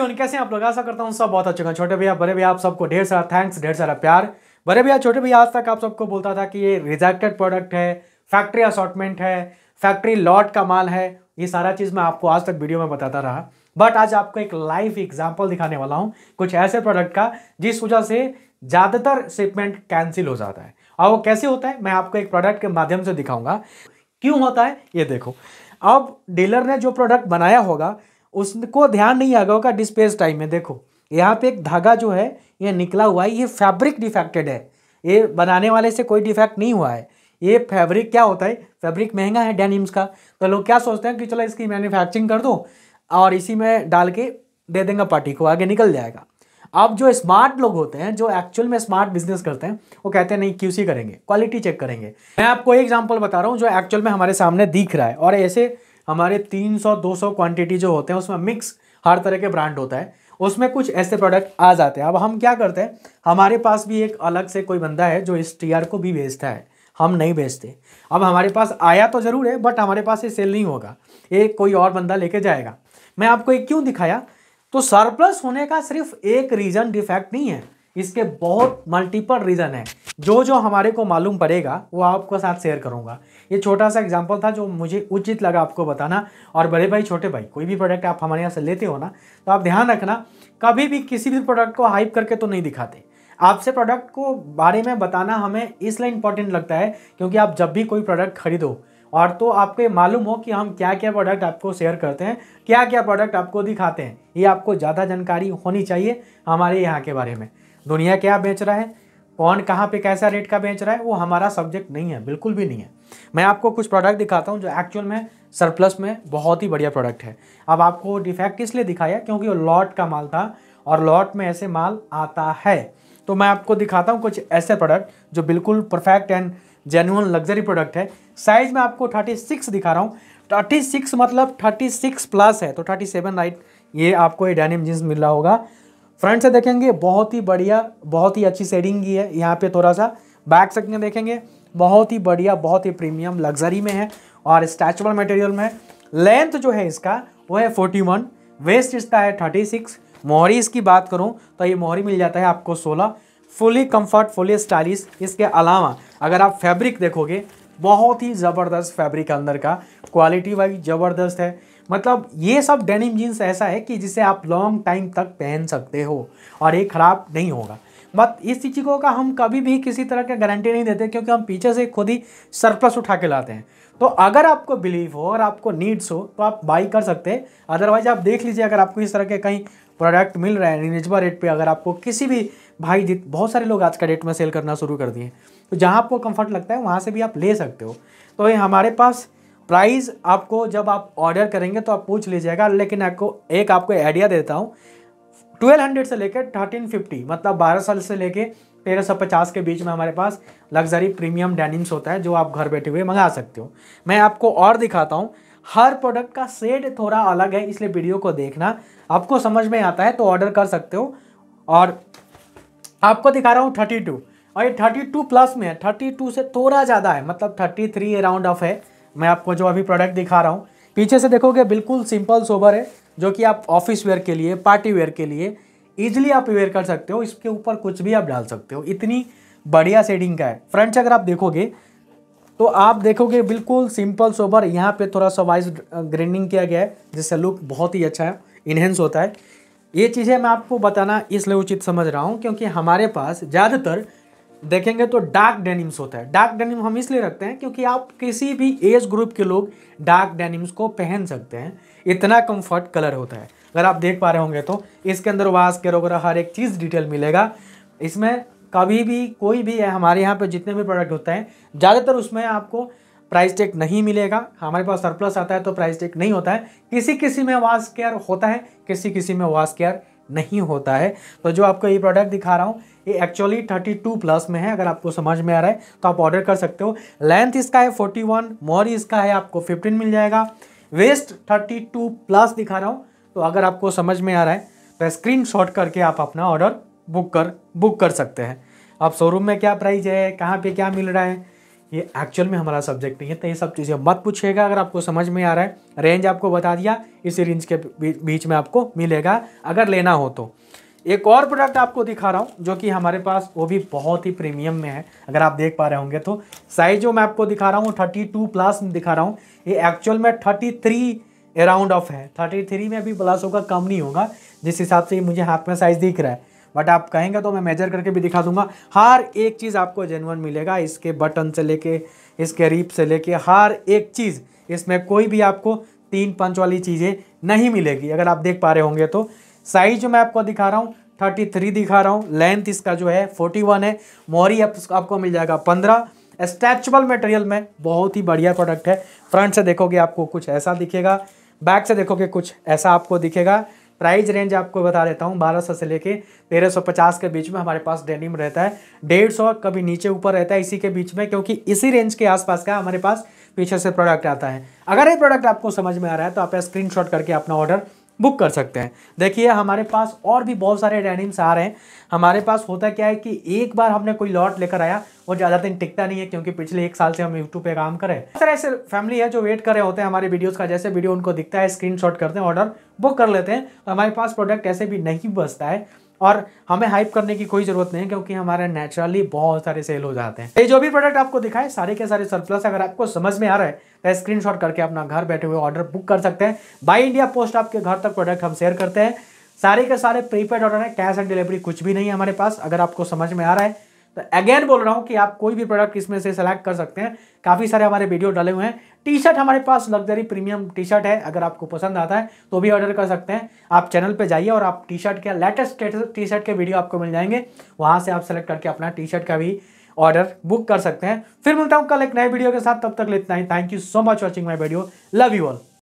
everyone कैसे आप लोग आशा करता हूँ सब बहुत अच्छे छोटे भैया बड़े भैया आप सबको ढेर सारा थैंक्स ढेर सारा प्यार बड़े भैया छोटे भैया आज तक आप सबको बोलता था कि ये रिजेक्टेड प्रोडक्ट है फैक्ट्री असॉटमेंट है फैक्ट्री लॉट का माल है ये सारा चीज़ मैं आपको आज तक वीडियो में बताता रहा बट आज आपको एक लाइव एग्जाम्पल दिखाने वाला हूँ कुछ ऐसे प्रोडक्ट का जिस वजह से ज़्यादातर शिपमेंट कैंसिल हो जाता है और वो कैसे होता है मैं आपको एक प्रोडक्ट के माध्यम से दिखाऊंगा क्यों होता है ये देखो अब डीलर ने जो प्रोडक्ट बनाया होगा उसको ध्यान नहीं आ गया होगा डिस्पेस टाइम में देखो यहाँ पे एक धागा जो है ये निकला हुआ है ये फैब्रिक डिफेक्टेड है ये बनाने वाले से कोई डिफेक्ट नहीं हुआ है ये फैब्रिक क्या होता है फैब्रिक महंगा है डेनिम्स का तो लोग क्या सोचते हैं कि चलो इसकी मैन्युफैक्चरिंग कर दो और इसी में डाल के दे देंगे पार्टी को आगे निकल जाएगा अब जो स्मार्ट लोग होते हैं जो एक्चुअल में स्मार्ट बिजनेस करते हैं वो कहते हैं नहीं क्यूसी करेंगे क्वालिटी चेक करेंगे मैं आपको एक एग्जाम्पल बता रहा हूँ जो एक्चुअल में हमारे सामने दिख रहा है और ऐसे हमारे 300-200 क्वांटिटी जो होते हैं उसमें मिक्स हर तरह के ब्रांड होता है उसमें कुछ ऐसे प्रोडक्ट आ जाते हैं अब हम क्या करते हैं हमारे पास भी एक अलग से कोई बंदा है जो इस टी को भी बेचता है हम नहीं बेचते अब हमारे पास आया तो ज़रूर है बट हमारे पास ये सेल नहीं होगा ये कोई और बंदा लेके जाएगा मैं आपको एक क्यों दिखाया तो सरप्लस होने का सिर्फ एक रीज़न डिफेक्ट नहीं है इसके बहुत मल्टीपल रीज़न है जो जो हमारे को मालूम पड़ेगा वो आपको साथ शेयर करूँगा ये छोटा सा एग्जाम्पल था जो मुझे उचित लगा आपको बताना और बड़े भाई छोटे भाई कोई भी प्रोडक्ट आप हमारे यहाँ से लेते हो ना तो आप ध्यान रखना कभी भी किसी भी प्रोडक्ट को हाइप करके तो नहीं दिखाते आपसे प्रोडक्ट को बारे में बताना हमें इसलिए इंपॉर्टेंट लगता है क्योंकि आप जब भी कोई प्रोडक्ट खरीदो और तो आपको मालूम हो कि हम क्या क्या प्रोडक्ट आपको शेयर करते हैं क्या क्या प्रोडक्ट आपको दिखाते हैं ये आपको ज़्यादा जानकारी होनी चाहिए हमारे यहाँ के बारे में दुनिया क्या बेच रहा है कौन कहाँ पे कैसा रेट का बेच रहा है वो हमारा सब्जेक्ट नहीं है बिल्कुल भी नहीं है मैं आपको कुछ प्रोडक्ट दिखाता हूँ जो एक्चुअल में सरप्लस में बहुत ही बढ़िया प्रोडक्ट है अब आपको डिफेक्ट इसलिए दिखाया क्योंकि वो लॉट का माल था और लॉट में ऐसे माल आता है तो मैं आपको दिखाता हूँ कुछ ऐसे प्रोडक्ट जो बिल्कुल perfect and genuine luxury product है साइज में आपको सिक्स दिखा रहा हूँ सिक्स मतलब सिक्स प्लस है तो सेवन राइट ये आपको ये डेनिम जीन्स मिल रहा होगा फ्रंट से देखेंगे बहुत ही बढ़िया बहुत ही अच्छी सेडिंग की है यहाँ पे थोड़ा सा बैक से देखेंगे बहुत ही बढ़िया बहुत ही प्रीमियम लग्जरी में है और स्टैचल मटेरियल में लेंथ जो है इसका वो है फोर्टी वन वेस्ट इसका है थर्टी सिक्स मोहरी इसकी बात करूँ तो ये मोहरी मिल जाता है आपको सोलह फुली कम्फर्ट फुली स्टाइलिश इसके अलावा अगर आप फैब्रिक देखोगे बहुत ही ज़बरदस्त फैब्रिक अंदर का क्वालिटी वाइज ज़बरदस्त है मतलब ये सब डेनिम जीन्स ऐसा है कि जिसे आप लॉन्ग टाइम तक पहन सकते हो और ये ख़राब नहीं होगा बट इस चीज़ों का हम कभी भी किसी तरह का गारंटी नहीं देते क्योंकि हम पीछे से खुद ही सरप्लस उठा के लाते हैं तो अगर आपको बिलीव हो और आपको नीड्स हो तो आप बाई कर सकते हैं अदरवाइज आप देख लीजिए अगर आपको इस तरह के कहीं प्रोडक्ट मिल रहे हैं रिनेजबल रेट पे अगर आपको किसी भी भाई जित बहुत सारे लोग आज का डेट में सेल करना शुरू कर दिए तो जहाँ आपको कंफर्ट लगता है वहाँ से भी आप ले सकते हो तो ये हमारे पास प्राइस आपको जब आप ऑर्डर करेंगे तो आप पूछ लीजिएगा लेकिन आपको एक आपको आइडिया देता हूँ 1200 से लेकर 1350 मतलब 12 साल से लेकर 1350 के बीच में हमारे पास लग्जरी प्रीमियम डेनिम्स होता है जो आप घर बैठे हुए मंगा सकते हो मैं आपको और दिखाता हूँ हर प्रोडक्ट का सेड थोड़ा अलग है इसलिए वीडियो को देखना आपको समझ में आता है तो ऑर्डर कर सकते हो और आपको दिखा रहा हूँ थर्टी और ये थर्टी प्लस में है थर्टी से थोड़ा ज़्यादा है मतलब थर्टी थ्री अराउंड ऑफ है मैं आपको जो अभी प्रोडक्ट दिखा रहा हूँ पीछे से देखोगे बिल्कुल सिंपल सोबर है जो कि आप ऑफिस वेयर के लिए पार्टी वेयर के लिए ईजिली आप वेयर कर सकते हो इसके ऊपर कुछ भी आप डाल सकते हो इतनी बढ़िया सेडिंग का है फ्रंट अगर आप देखोगे तो आप देखोगे बिल्कुल सिंपल सोबर यहाँ पे थोड़ा सा वाइज ग्रेंडिंग किया गया है जिससे लुक बहुत ही अच्छा है इन्हेंस होता है ये चीज़ें मैं आपको बताना इसलिए उचित समझ रहा हूँ क्योंकि हमारे पास ज़्यादातर देखेंगे तो डार्क डेनिम्स होता है डार्क डेनिम हम इसलिए रखते हैं क्योंकि आप किसी भी एज ग्रुप के लोग डार्क डेनिम्स को पहन सकते हैं इतना कंफर्ट कलर होता है अगर आप देख पा रहे होंगे तो इसके अंदर वास केयर वगैरह हर एक चीज़ डिटेल मिलेगा इसमें कभी भी कोई भी है हमारे यहाँ पर जितने भी प्रोडक्ट होते हैं ज़्यादातर उसमें आपको प्राइस टेक नहीं मिलेगा हमारे पास सरप्लस आता है तो प्राइस टेक नहीं होता है किसी किसी में वास केयर होता है किसी किसी में वास केयर नहीं होता है तो जो आपको ये प्रोडक्ट दिखा रहा हूँ ये एक्चुअली 32 प्लस में है अगर आपको समझ में आ रहा है तो आप ऑर्डर कर सकते हो लेंथ इसका है 41 मोर इसका है आपको 15 मिल जाएगा वेस्ट 32 प्लस दिखा रहा हूँ तो अगर आपको समझ में आ रहा है तो स्क्रीन करके आप अपना ऑर्डर बुक कर बुक कर सकते हैं आप शोरूम में क्या प्राइस है कहाँ पर क्या मिल रहा है ये एक्चुअल में हमारा सब्जेक्ट नहीं है तो ये सब चीज़ें मत पूछिएगा अगर आपको समझ में आ रहा है रेंज आपको बता दिया इसी रेंज के बीच में आपको मिलेगा अगर लेना हो तो एक और प्रोडक्ट आपको दिखा रहा हूँ जो कि हमारे पास वो भी बहुत ही प्रीमियम में है अगर आप देख पा रहे होंगे तो साइज जो मैं आपको दिखा रहा हूँ थर्टी टू प्लस दिखा रहा हूँ ये एक्चुअल में थर्टी थ्री अराउंड ऑफ है थर्टी थ्री में भी प्लस होगा कम नहीं होगा जिस हिसाब से मुझे हाथ में साइज दिख रहा है बट आप कहेंगे तो मैं मेजर करके भी दिखा दूंगा हर एक चीज़ आपको जेनवन मिलेगा इसके बटन से लेके इसके रिप से लेके हर एक चीज़ इसमें कोई भी आपको तीन पंच वाली चीज़ें नहीं मिलेगी अगर आप देख पा रहे होंगे तो साइज जो मैं आपको दिखा रहा हूँ थर्टी थ्री दिखा रहा हूँ लेंथ इसका जो है फोर्टी वन है मोरी आप, आपको मिल जाएगा पंद्रह स्ट्रेचबल मटेरियल में बहुत ही बढ़िया प्रोडक्ट है फ्रंट से देखोगे आपको कुछ ऐसा दिखेगा बैक से देखोगे कुछ ऐसा आपको दिखेगा प्राइस रेंज आपको बता देता हूँ बारह से लेके तेरह के बीच में हमारे पास डेनिम रहता है डेढ़ कभी नीचे ऊपर रहता है इसी के बीच में क्योंकि इसी रेंज के आसपास का हमारे पास पीछे से प्रोडक्ट आता है अगर ये प्रोडक्ट आपको समझ में आ रहा है तो आप स्क्रीनशॉट करके अपना ऑर्डर बुक कर सकते हैं देखिए हमारे पास और भी बहुत सारे डेनिम्स आ रहे हैं हमारे पास होता क्या है कि एक बार हमने कोई लॉट लेकर आया वो ज़्यादा दिन टिकता नहीं है क्योंकि पिछले एक साल से हम यूट्यूब पे काम करें सर ऐसे फैमिली है जो वेट कर रहे होते हैं हमारे वीडियोज़ का जैसे वीडियो उनको दिखता है स्क्रीन करते हैं ऑर्डर बुक कर लेते हैं तो हमारे पास प्रोडक्ट ऐसे भी नहीं बचता है और हमें हाइप करने की कोई ज़रूरत नहीं है क्योंकि हमारे नेचुरली बहुत सारे सेल हो जाते हैं ये जो भी प्रोडक्ट आपको दिखाए सारे के सारे सरप्लस अगर आपको समझ में आ रहा है तो स्क्रीनशॉट करके अपना घर बैठे हुए ऑर्डर बुक कर सकते हैं बाई इंडिया पोस्ट आपके घर तक प्रोडक्ट हम शेयर करते हैं सारे के सारे प्रीपेड ऑर्डर है कैश एंड डिलीवरी कुछ भी नहीं है हमारे पास अगर आपको समझ में आ रहा है तो अगेन बोल रहा हूँ कि आप कोई भी प्रोडक्ट इसमें से सेलेक्ट कर सकते हैं काफ़ी सारे हमारे वीडियो डले हुए हैं टी शर्ट हमारे पास लग्जरी प्रीमियम टी शर्ट है अगर आपको पसंद आता है तो भी ऑर्डर कर सकते हैं आप चैनल पर जाइए और आप टी शर्ट के लेटेस्ट टी शर्ट के वीडियो आपको मिल जाएंगे वहाँ से आप सेलेक्ट करके अपना टी शर्ट का भी ऑर्डर बुक कर सकते हैं फिर मिलता हूँ कल एक नए वीडियो के साथ तब तक लेते हैं thank you so much watching my video love you all